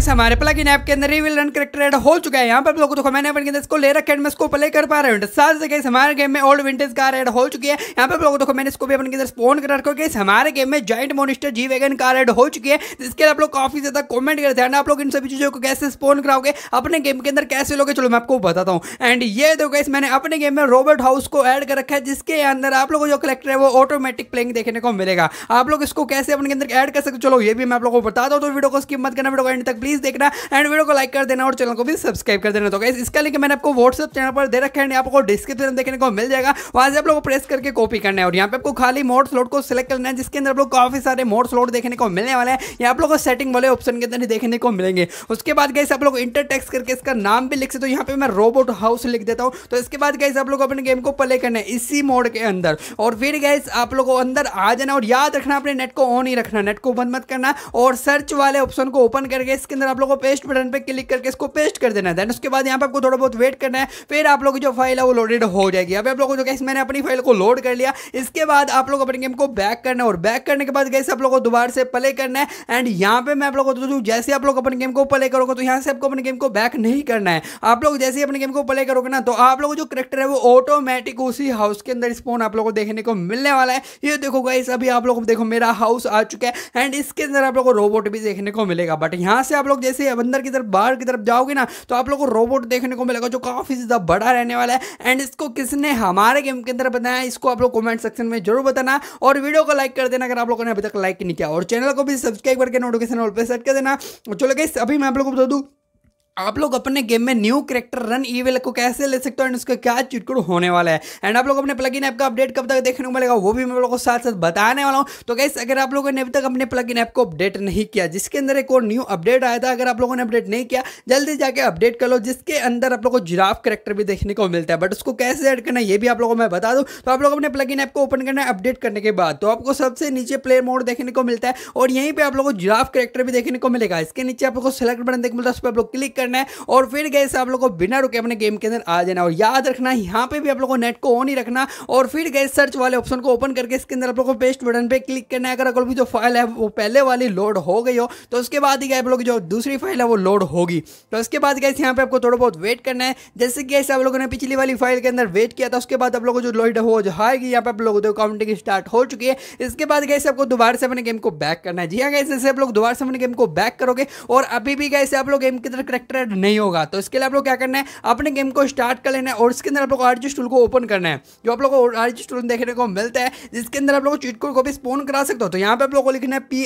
guys हमारे plugin app के अंदर रिविल रन करेक्टर एड हो चुका है यहाँ पर लोगों को मैंने अपने इसको ले रखे मैं इसको प्ले कर पा रहे हूँ तो साथ से गाइस हमारे गेम में ओल्ड विंटेज कार एड हो चुकी है यहाँ पर लोगों को मैंने इसको भी अपने स्पोन कर रखा है हमारे गेम में giant monster G wagon car add हो चुकी है जिसके लिए आप लोग काफी ज्यादा कॉमेंट करते हैं आप लोग इन सभी चीजों को कैसे स्पोन कराओगे अपने गेम के अंदर कैसे लोगे चलो मैं आपको बताता हूँ एंड ये दो गाइस मैंने अपने गेम में रोबोट हाउस को एड कर रखा है जिसके अंदर आप लोगों को जो कलेक्टर है वो ऑटोमेटिक प्लेइंग देखने को मिलेगा आप लोग इसको कैसे अपने अंदर एड कर सकते चलो ये भी मैं आप लोगों को बताता हूँ तो वीडियो को स्किप मत करना वीडियो एंड तक प्लीज प्लीज देखना एंड वीडियो को लाइक कर देना और चैनल को भी सब्सक्राइब कर देना तो गाइस इसका लिंक मैंने आपको व्हाट्सअप चैनल पर दे रखा है आपको डिस्क्रिप्शन देखने को मिल जाएगा वहां से आप लोग प्रेस करके कॉपी करना है और यहाँ पे आपको खाली मोड स्लॉट को सिलेक्ट करना है जिसके अंदर आप लोग काफी सारे मोड स्लॉट देखने को मिलने वाले हैं यहाँ आप लोग सेटिंग वाले ऑप्शन के अंदर देखने को मिलेंगे उसके बाद गैस आप लोग इंटरटेक्स करके इसका नाम भी लिख सकते हो यहाँ पे मैं रोबोट हाउस लिख देता हूँ तो इसके बाद गैस आप लोग अपने गेम को प्ले करना है इसी मोड के अंदर और फिर गैस आप लोग अंदर आ जाना और याद रखना अपने नेट को ऑन ही रखना नेट को बंद मत करना और सर्च वाले ऑप्शन को ओपन करके इसके अंदर आप लोगों को पेस्ट बटन पे क्लिक करके इसको पेस्ट कर देना है देन उसके बाद यहाँ पर आपको थोड़ा बहुत वेट करना है फिर आप लोग की जो फाइल है वो लोडेड हो जाएगी अभी आप लोगों को गैस मैंने अपनी फाइल को लोड कर लिया इसके बाद आप लोग अपने गेम को बैक करना है और बैक करने के बाद गैस आप लोगों को दोबारा से प्ले करना है एंड यहाँ पे मैं आप लोगों को दूँ जैसे आप लोग अपने गेम को प्ले करोगे तो यहाँ से आपको अपने गेम को बैक नहीं करना है आप लोग जैसे ही अपने गेम को प्ले करोगे ना तो आप लोगों जो करेक्टर है वो ऑटोमेटिक उसी हाउस के अंदर स्पोन आप लोग को देखने को मिलने वाला है ये देखो गाइस अभी आप लोग देखो मेरा हाउस आ चुका है एंड इसके अंदर आप लोगों को रोबोट भी देखने को मिलेगा बट यहाँ से आप लोग जैसे अंदर की तरफ बाहर की तरफ जाओगे ना तो आप लोग को रोबोट देखने को मिलेगा जो काफ़ी ज़्यादा बड़ा रहने वाला है एंड इसको किसने हमारे गेम के अंदर बताया इसको आप लोग कॉमेंट सेक्शन में जरूर बताना और वीडियो को लाइक कर देना अगर आप लोगों ने अभी तक लाइक नहीं किया और चैनल को भी सब्सक्राइब करके नोटिफिकेशन ऑल पर सेट कर देना चलो गई अभी मैं आप लोग को बता दूँ आप लोग अपने गेम में न्यू करेक्टर रन ईवेल को कैसे ले सकते हो एंड उसका क्या चिटकुट होने वाला है एंड आप लोग अपने प्लग ऐप का अपडेट कब तक देखने को मिलेगा वो भी मैं आप लोगों को साथ साथ बताने वाला हूँ तो कैसे अगर आप लोगों ने अभी तक अपने प्लग ऐप को अपडेट नहीं किया जिसके अंदर एक और न्यू अपडेट आया था अगर आप लोगों ने अपडेट नहीं किया जल्दी जाकर अपडेट कर लो जिसके अंदर आप लोग को जिराफ करेक्टर भी देखने को मिलता है बट उसको कैसे एड करना है ये भी आप लोगों को मैं बता दूँ तो आप लोग अपने प्लग ऐप को ओपन करना है अपडेट करने के बाद तो आपको सबसे नीचे प्लेयर मोड देखने को मिलता है और यहीं पर आप लोग को जिराफ करेक्टर भी देखने को मिलेगा इसके नीचे आप लोग को सेलेक्ट बटन देखने मिलता है उस पर आप लोग क्लिक करना है और फिर गए आप लोग को बिना रुके अपने गेम के अंदर आ जाना और याद रखना यहाँ पे भी आप लोग को नेट को ऑन ही रखना और फिर गए सर्च वाले ऑप्शन को ओपन करके इसके अंदर आप लोग को पेस्ट बटन पे क्लिक करना है अगर अगर भी जो फाइल है वो पहले वाली लोड हो गई हो तो उसके बाद ही आप लोग जो दूसरी फाइल है वो लोड होगी तो उसके बाद गैस यहाँ पे आपको थोड़ा बहुत वेट करना है जैसे कि आप लोगों ने पिछली वाली फाइल के अंदर वेट किया था उसके बाद आप लोगों को जो लोड हो जो हाएगी यहाँ पे आप लोगों को काउंटिंग स्टार्ट हो चुकी है इसके बाद गैस आपको दोबारा से अपने गेम को बैक करना है जी हाँ गैस आप लोग दोबारा से अपने गेम को बैक करोगे और अभी भी गैसे आप लोग गेम के अंदर करेक्टर एक्टिवेटेड नहीं होगा तो इसके लिए आप लोग क्या करना है अपने गेम को स्टार्ट कर लेना है और इसके अंदर आप लोग आर टूल को ओपन करना है जो आप लोग को आर टूल देखने को मिलता है जिसके अंदर आप लोग चिटकोर को भी स्पोन करा सकते हो तो यहाँ पे आप लोग को लिखना है पी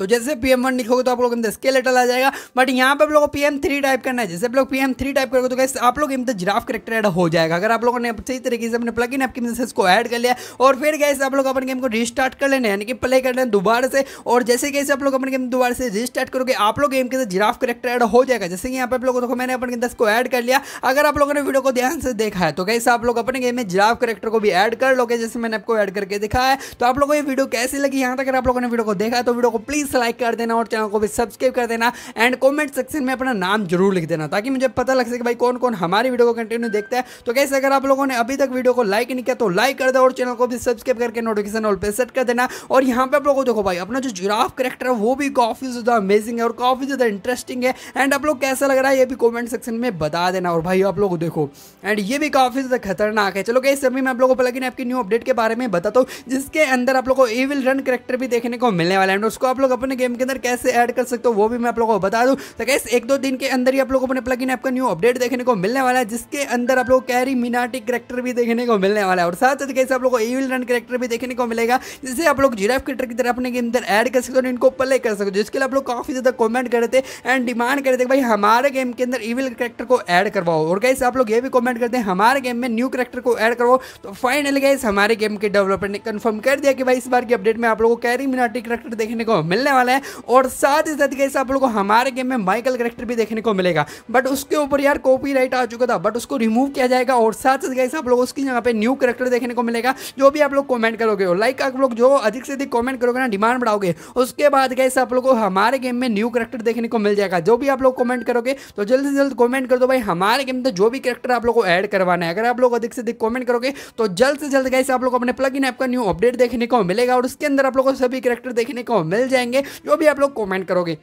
तो जैसे पी एम वन लिखोगे तो आप लोग इमदा स्केलेटल आ जाएगा बट यहाँ पे आप लोगों को पी एम थ्री टाइप करना है जैसे आप लोग पी एम थ्री टाइप करोगे तो कैसे आप लोग इनके जिराफ करेक्टर एड हो जाएगा अगर आप लोगों ने सही तरीके से अपने प्लग इन आपकी से को ऐड कर लिया और फिर कैसे आप लोग अपने गेम को रिस्टार्ट कर लेना यानी कि प्ले कर लेना दोबारा से और जैसे कैसे आप लोग अपने गेम दोबारा से रिस्टार्ट करोगे आप लोग गेम के अंदर जिराफ करेक्टर एड हो जाएगा जैसे कि यहाँ पे आप लोगों को मैंने अपने दस को ऐड कर लिया अगर आप लोगों ने वीडियो को ध्यान से देखा है तो कैसे आप लोग अपने गेम में जिराफ करेक्टर को भी ऐड कर लोगे जैसे मैंने आपको ऐड करके दिखाया है तो आप लोगों को ये वीडियो कैसी लगी यहाँ तक अगर आप लोगों ने वीडियो को देखा है तो वीडियो को प्लीज़ से लाइक कर देना और चैनल को भी सब्सक्राइब कर देना एंड कॉमेंट सेक्शन में अपना नाम जरूर लिख देना ताकि मुझे पता लग सके भाई कौन कौन हमारी वीडियो को कंटिन्यू देखता है तो कैसे अगर आप लोगों ने अभी तक वीडियो को लाइक नहीं किया तो लाइक कर दे और चैनल को भी सब्सक्राइब करके नोटिफिकेशन ऑल पे सेट कर देना और यहाँ पे आप लोगों को देखो भाई अपना जो जुराफ करेक्टर है वो भी काफ़ी ज़्यादा अमेजिंग है और काफ़ी ज़्यादा इंटरेस्टिंग है एंड आप लोग कैसा लग रहा है ये भी कॉमेंट सेक्शन में बता देना और भाई आप लोग देखो एंड ये भी काफ़ी ज़्यादा खतरनाक है चलो कैसे अभी मैं आप लोगों को लगी आपकी न्यू अपडेट के बारे में बताता हूँ जिसके अंदर आप लोग को एविल रन करेक्टर भी देखने को मिलने वाला है उसको आप लोग अपने गेम के अंदर कैसे ऐड कर सकते हो वो भी मैं आप लोगों को बता दूँ तो कैसे एक दो दिन के अंदर ही आप लोगों को अपने प्लगइन ऐप का न्यू अपडेट देखने को मिलने वाला है जिसके अंदर आप लोग कैरी मिनाटी करेक्टर भी देखने को मिलने वाला है और साथ साथ कैसे आप लोग को एविल रन करेक्टर भी देखने को मिलेगा जिससे आप लोग जीराफ करेक्टर की तरह अपने गेम अंदर ऐड कर सकते हो इनको प्ले कर सकते हो जिसके लिए आप लोग काफ़ी ज़्यादा कॉमेंट करते एंड डिमांड करते भाई हमारे गेम के अंदर ईविल करेक्टर को ऐड करवाओ और कैसे आप लोग ये भी कॉमेंट करते हैं हमारे गेम में न्यू करेक्टर को ऐड करवाओ तो फाइनल गैस हमारे गेम के डेवलपर ने कन्फर्म कर दिया कि भाई इस बार की अपडेट में आप लोगों को कैरी मिनाटी करेक्टर देखने को मिलने मिलने वाला है और साथ ही साथ आप लोग को हमारे गेम में माइकल करेक्टर भी देखने को मिलेगा बट उसके ऊपर यार कॉपी आ चुका था बट उसको रिमूव किया जाएगा और साथ ही साथ आप लोग उसकी जगह पर न्यू करेक्टर देखने को मिलेगा जो भी आप लोग कॉमेंट करोगे और लाइक आप लोग जो अधिक से अधिक कॉमेंट करोगे ना डिमांड बढ़ाओगे उसके बाद गए आप लोग को हमारे गेम में न्यू करेक्टर देखने को मिल जाएगा जो भी आप लोग कॉमेंट करोगे तो जल्द से जल्द कॉमेंट कर दो भाई हमारे गेम में तो जो भी करेक्टर आप लोग को एड करवाना है अगर आप लोग अधिक से अधिक कॉमेंट करोगे तो जल्द से जल्द गए आप लोग अपने प्लग इन ऐप का न्यू अपडेट देखने को मिलेगा और उसके अंदर आप लोगों को सभी करेक्टर देखने को मिल जाएंगे करेंगे जो भी आप लोग कॉमेंट करोगे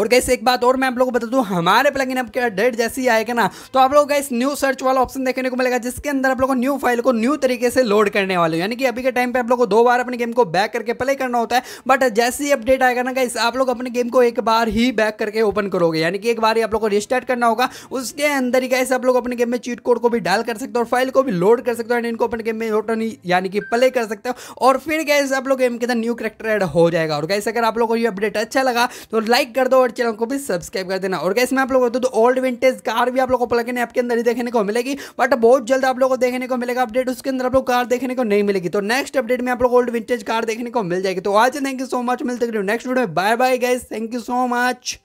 और गैस एक बात और मैं आप लोगों को बता दूं हमारे प्लग अब क्या डेट जैसे ही आएगा ना तो आप लोग गैस न्यू सर्च वाला ऑप्शन देखने को मिलेगा जिसके अंदर आप लोगों को न्यू फाइल को न्यू तरीके से लोड करने वाले हो यानी कि अभी के टाइम पे आप लोगों को दो बार अपने गेम को बैक करके प्ले करना होता है बट जैसे ही अपडेट आएगा ना गैस आप लोग अपने गेम को एक बार ही बैक करके ओपन करोगे यानी कि एक बार ही आप लोग को रिस्टार्ट करना होगा उसके अंदर ही गैस आप लोग अपने गेम में चीट कोड को भी डाल कर सकते हो और फाइल को भी लोड कर सकते हो एंड इनको अपने गेम में रोटन यानी कि प्ले कर सकते हो और फिर गैस आप लोग गेम के अंदर न्यू करेक्टर एड हो जाएगा और गैस अगर आप लोगों को ये अपडेट अच्छा लगा तो लाइक कर दो और चैनल को भी सब्सक्राइब कर देना और गैस मैं आप लोगों को तो ओल्ड विंटेज कार भी आप लोगों को प्लग इन ऐप के अंदर ही देखने को मिलेगी बट बहुत जल्द आप लोगों को देखने को मिलेगा अपडेट उसके अंदर आप लोग कार देखने को नहीं मिलेगी तो नेक्स्ट अपडेट में आप लोग ओल्ड विंटेज कार देखने को मिल जाएगी तो आज थैंक यू सो मच मिलते नेक्स्ट वीडियो में bye bye guys thank you so much